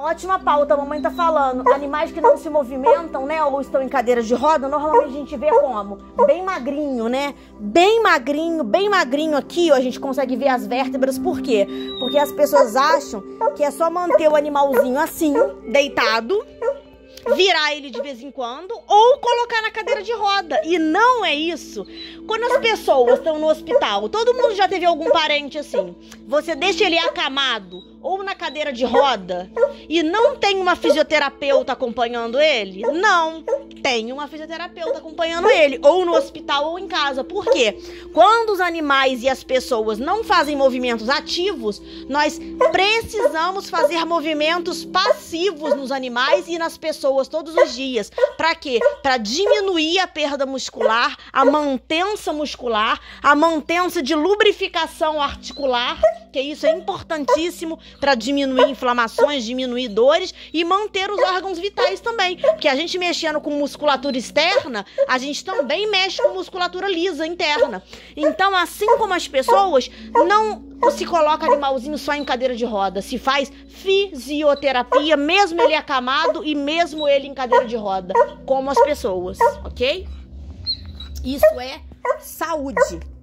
ótima pauta, a mamãe tá falando. Animais que não se movimentam, né, ou estão em cadeiras de roda, normalmente a gente vê como? Bem magrinho, né? Bem magrinho, bem magrinho aqui, ó, a gente consegue ver as vértebras. Por quê? Porque as pessoas acham que é só manter o animalzinho assim, deitado, virar ele de vez em quando ou colocar na cadeira de roda. E não é isso. Quando as pessoas estão no hospital, todo mundo já teve algum parente assim. Você deixa ele acamado ou na cadeira de roda e não tem uma fisioterapeuta acompanhando ele? Não tem uma fisioterapeuta acompanhando ele, ou no hospital ou em casa. Por quê? Quando os animais e as pessoas não fazem movimentos ativos, nós precisamos fazer movimentos passivos nos animais e nas pessoas todos os dias. Para quê? Para diminuir a perda muscular, a mantença muscular, a mantença de lubrificação articular porque isso é importantíssimo para diminuir inflamações, diminuir dores e manter os órgãos vitais também. Porque a gente mexendo com musculatura externa, a gente também mexe com musculatura lisa interna. Então, assim como as pessoas, não se coloca animalzinho só em cadeira de roda, se faz fisioterapia, mesmo ele acamado e mesmo ele em cadeira de roda, como as pessoas, ok? Isso é saúde.